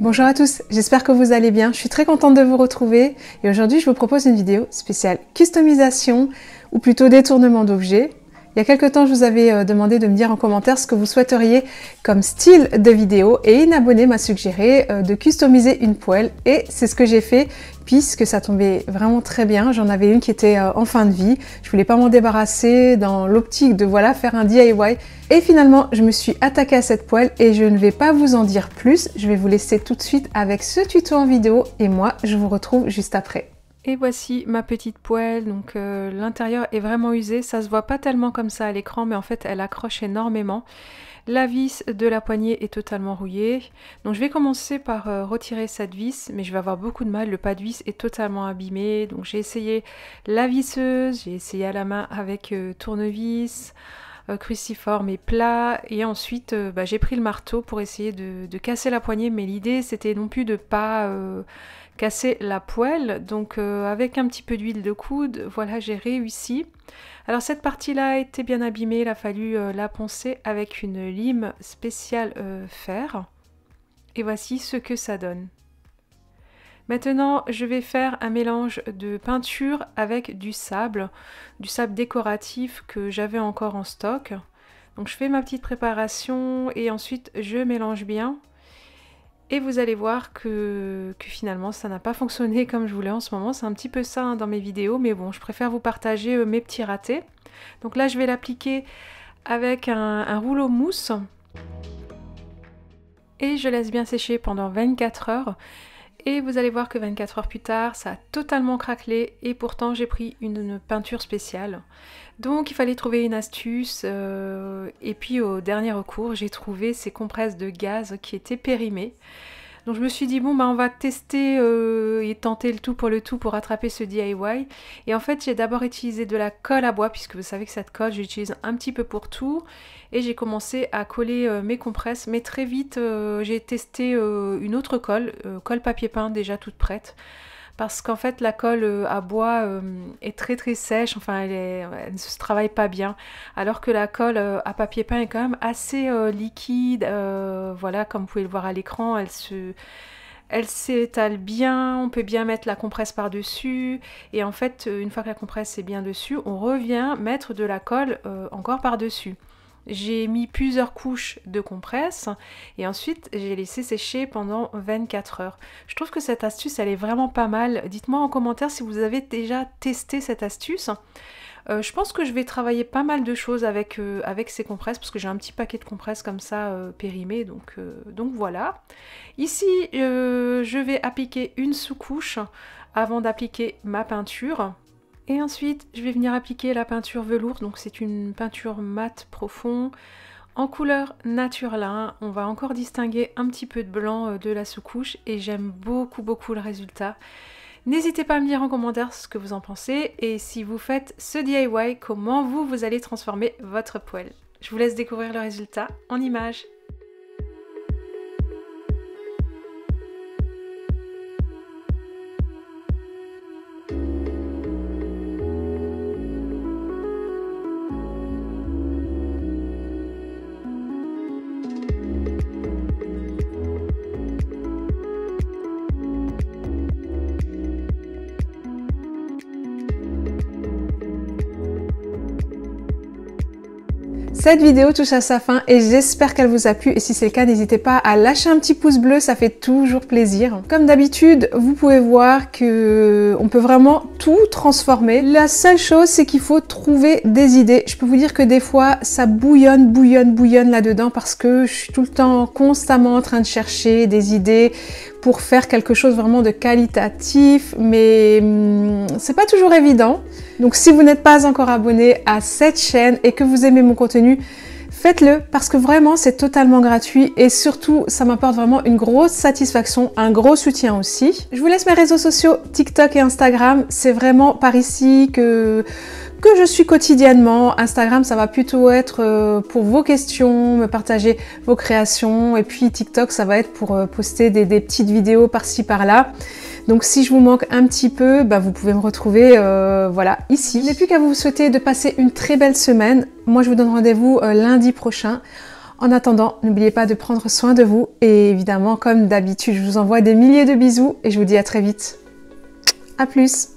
Bonjour à tous, j'espère que vous allez bien. Je suis très contente de vous retrouver et aujourd'hui je vous propose une vidéo spéciale customisation ou plutôt détournement d'objets il y a quelques temps, je vous avais euh, demandé de me dire en commentaire ce que vous souhaiteriez comme style de vidéo et une abonnée m'a suggéré euh, de customiser une poêle et c'est ce que j'ai fait puisque ça tombait vraiment très bien. J'en avais une qui était euh, en fin de vie. Je voulais pas m'en débarrasser dans l'optique de voilà faire un DIY. Et finalement, je me suis attaquée à cette poêle et je ne vais pas vous en dire plus. Je vais vous laisser tout de suite avec ce tuto en vidéo et moi, je vous retrouve juste après. Et voici ma petite poêle, donc euh, l'intérieur est vraiment usé, ça se voit pas tellement comme ça à l'écran, mais en fait elle accroche énormément. La vis de la poignée est totalement rouillée, donc je vais commencer par euh, retirer cette vis, mais je vais avoir beaucoup de mal, le pas de vis est totalement abîmé, donc j'ai essayé la visseuse, j'ai essayé à la main avec euh, tournevis, cruciforme et plat. Et ensuite, bah, j'ai pris le marteau pour essayer de, casser la poignée. Mais l'idée, c'était non plus de pas casser la poêle. Donc euh, avec un petit peu d'huile de coude, voilà, j'ai réussi. Alors cette partie-là a été bien abîmée, il a fallu euh, la poncer avec une lime spéciale euh, fer. Et voici ce que ça donne. Maintenant, je vais faire un mélange de peinture avec du sable, du sable décoratif que j'avais encore en stock. Donc je fais ma petite préparation et ensuite je mélange bien. Et vous allez voir que, finalement ça n'a pas fonctionné comme je voulais en ce moment. C'est un petit peu ça hein, dans mes vidéos, mais bon, je préfère vous partager euh, mes petits ratés. Donc là, je vais l'appliquer avec un, un rouleau mousse. Et je laisse bien sécher pendant 24 heures. Et vous allez voir que 24 heures plus tard, ça a totalement craquelé et pourtant j'ai pris une peinture spéciale. Donc il fallait trouver une astuce euh, et puis au dernier recours, j'ai trouvé ces compresses de gaz qui étaient périmées. Donc je me suis dit, bon, bah, on va tester euh, et tenter le tout pour le tout pour attraper ce DIY. Et en fait, j'ai d'abord utilisé de la colle à bois, puisque vous savez que cette colle, j'utilise un petit peu pour tout. Et j'ai commencé à coller euh, mes compresses. Mais très vite, euh, j'ai testé une autre colle, colle papier peint déjà toute prête parce qu'en fait la colle euh, à bois euh, est très très sèche, enfin elle, ne se travaille pas bien, alors que la colle euh, à papier peint est quand même assez liquide, voilà comme vous pouvez le voir à l'écran, elle se elle s'étale bien, on peut bien mettre la compresse par-dessus. Et en fait, une fois que la compresse est bien dessus, on revient mettre de la colle encore par-dessus. J'ai mis plusieurs couches de compresse et ensuite j'ai laissé sécher pendant 24 heures. Je trouve que cette astuce elle est vraiment pas mal. Dites-moi en commentaire si vous avez déjà testé cette astuce. Euh, je pense que je vais travailler pas mal de choses euh, avec, ces compresses parce que j'ai un petit paquet de compresses comme ça périmé euh, périmées donc voilà. Ici je vais appliquer une sous-couche avant d'appliquer ma peinture. Et ensuite, je vais venir appliquer la peinture velours, donc c'est une peinture mate profond. En couleur naturelle. Hein. on va encore distinguer un petit peu de blanc euh, de la sous-couche et j'aime beaucoup beaucoup le résultat. N'hésitez pas à me dire en commentaire ce que vous en pensez et si vous faites ce DIY, comment vous, vous allez transformer votre poêle. Je vous laisse découvrir le résultat en images. Cette vidéo touche à sa fin et j'espère qu'elle vous a plu et si c'est le cas n'hésitez pas à lâcher un petit pouce bleu, ça fait toujours plaisir. Comme d'habitude, vous pouvez voir que on peut vraiment tout transformer. La seule chose c'est qu'il faut trouver des idées. Je peux vous dire que des fois ça bouillonne, bouillonne, bouillonne là-dedans parce que je suis tout le temps constamment en train de chercher des idées pour faire quelque chose vraiment de qualitatif mais hum, c'est pas toujours évident. Donc si vous n'êtes pas encore abonné à cette chaîne et que vous aimez mon contenu, faites-le parce que vraiment c'est totalement gratuit et surtout ça m'apporte vraiment une grosse satisfaction, un gros soutien aussi. Je vous laisse mes réseaux sociaux TikTok et Instagram, c'est vraiment par ici que que je suis quotidiennement. Instagram, ça va plutôt être euh, pour vos questions, me partager vos créations et puis TikTok, ça va être pour euh, poster des, des petites vidéos par-ci par-là. Donc si je vous manque un petit peu, bah, vous pouvez me retrouver euh, voilà, ici. Je n'ai plus qu'à vous souhaiter de passer une très belle semaine. Moi, je vous donne rendez-vous euh, lundi prochain. En attendant, n'oubliez pas de prendre soin de vous et évidemment, comme d'habitude, je vous envoie des milliers de bisous et je vous dis à très vite. A plus